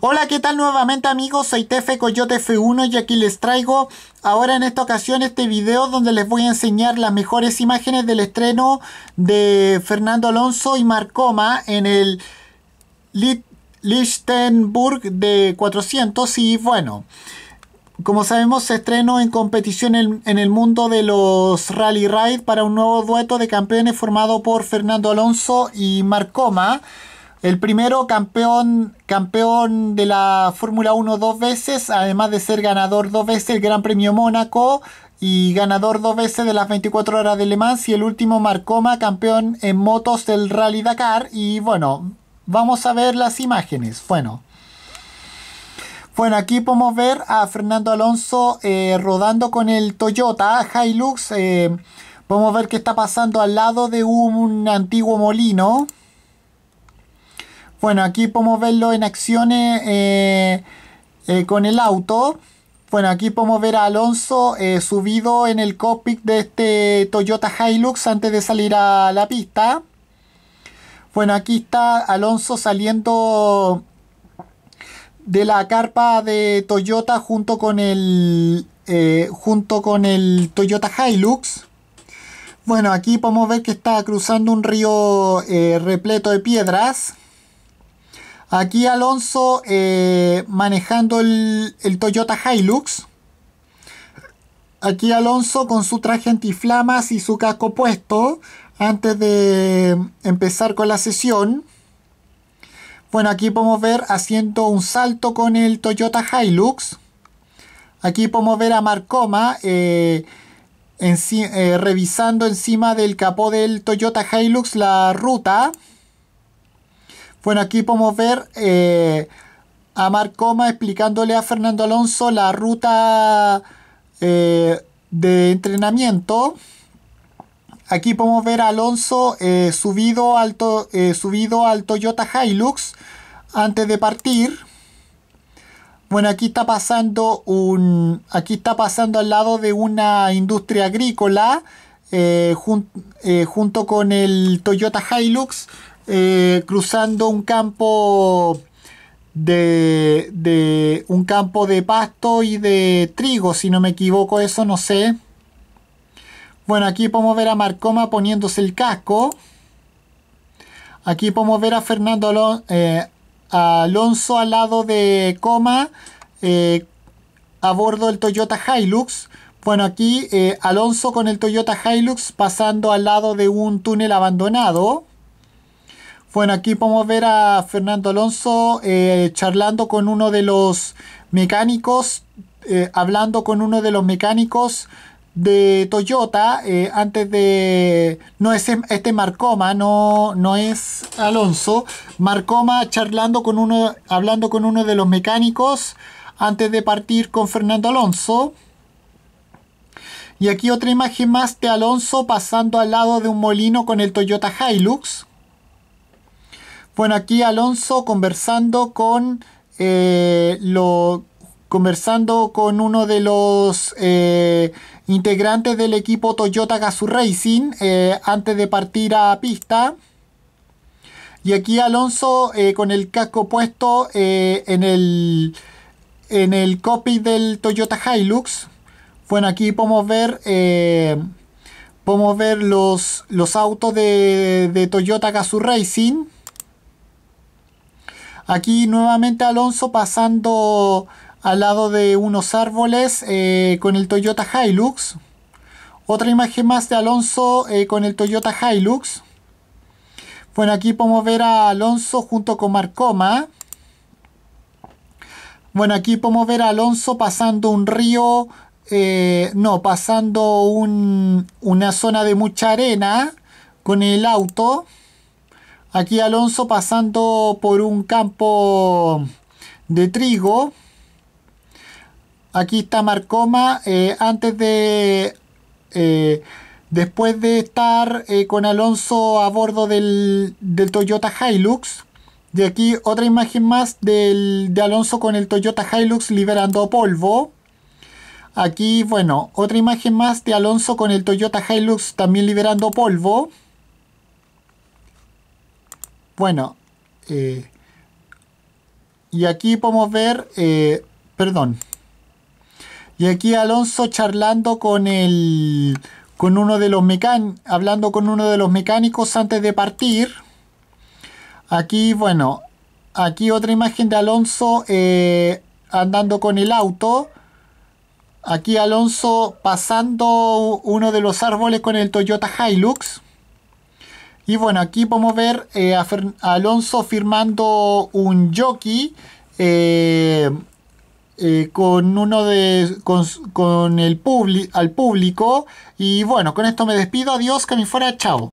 Hola, ¿qué tal nuevamente amigos? Soy Tefe Coyote F1 y aquí les traigo ahora en esta ocasión este video donde les voy a enseñar las mejores imágenes del estreno de Fernando Alonso y Marcoma en el Lichtenburg de 400 y bueno... Como sabemos, se estrenó en competición en, el mundo de los Rally Ride para un nuevo dueto de campeones formado por Fernando Alonso y Marcoma. El primero campeón, campeón de la Fórmula 1 dos veces, además de ser ganador dos veces el Gran Premio Mónaco y ganador dos veces de las 24 horas de Le Mans y el último Marcoma, campeón en motos del Rally Dakar. Y bueno, vamos a ver las imágenes. Bueno. Bueno, aquí podemos ver a Fernando Alonso eh, rodando con el Toyota Hilux. Eh, podemos ver qué está pasando al lado de un antiguo molino. Bueno, aquí podemos verlo en acciones eh, eh, con el auto. Bueno, aquí podemos ver a Alonso eh, subido en el cockpit de este Toyota Hilux antes de salir a la pista. Bueno, aquí está Alonso saliendo de la carpa de Toyota junto con el, junto con el Toyota Hilux. Bueno, aquí podemos ver que está cruzando un río repleto de piedras. Aquí Alonso eh, manejando el, Toyota Hilux. Aquí Alonso con su traje antiflamas y su casco puesto antes de empezar con la sesión. Bueno, aquí podemos ver haciendo un salto con el Toyota Hilux. Aquí podemos ver a Marcoma eh, eh, revisando encima del capó del Toyota Hilux la ruta. Bueno, aquí podemos ver eh, a Marcoma explicándole a Fernando Alonso la ruta eh, de entrenamiento. Aquí podemos ver a Alonso eh, subido, al subido al Toyota Hilux antes de partir. Bueno, aquí está pasando un. Aquí está pasando al lado de una industria agrícola. junto con el Toyota Hilux. Eh, cruzando un campo de, un campo de pasto y de trigo, si no me equivoco, eso no sé. Bueno, aquí podemos ver a Marcoma poniéndose el casco. Aquí podemos ver a Fernando eh, Alonso al lado de Coma eh, a bordo del Toyota Hilux. Bueno, aquí Alonso con el Toyota Hilux pasando al lado de un túnel abandonado. Bueno, aquí podemos ver a Fernando Alonso eh, charlando con uno de los mecánicos, eh, hablando con uno de los mecánicos de Toyota eh, antes de... No es este Marcoma, no, no es Alonso. Marcoma charlando con uno, hablando con uno de los mecánicos antes de partir con Fernando Alonso. Y aquí otra imagen más de Alonso pasando al lado de un molino con el Toyota Hilux. Bueno, aquí Alonso conversando con eh, lo conversando con uno de los eh, integrantes del equipo Toyota Gazoo Racing eh, antes de partir a pista. Y aquí Alonso con el casco puesto en el en el copy del Toyota Hilux. Bueno, aquí podemos ver podemos ver los, los autos de, de Toyota Gazoo Racing. Aquí nuevamente Alonso pasando al lado de unos árboles eh, con el Toyota Hilux. Otra imagen más de Alonso eh, con el Toyota Hilux. Bueno, aquí podemos ver a Alonso junto con Marcoma. Bueno, aquí podemos ver a Alonso pasando un río, eh, no, pasando una zona de mucha arena con el auto. Aquí Alonso pasando por un campo de trigo. Aquí está Marcoma. Eh, antes de... Eh, después de estar eh, con Alonso a bordo del, Toyota Hilux. De aquí otra imagen más de Alonso con el Toyota Hilux liberando polvo. Aquí, bueno, otra imagen más de Alonso con el Toyota Hilux también liberando polvo. Bueno, eh, y aquí podemos ver, eh, perdón, y aquí Alonso charlando con el, con uno de los mecánicos, hablando con uno de los mecánicos antes de partir. Aquí, bueno, aquí otra imagen de Alonso eh, andando con el auto. Aquí Alonso pasando uno de los árboles con el Toyota Hilux. Y bueno, aquí podemos ver eh, a, Alonso firmando un jockey eh, eh, con uno de. con, con el al público. Y bueno, con esto me despido. Adiós, que me fuera, chao.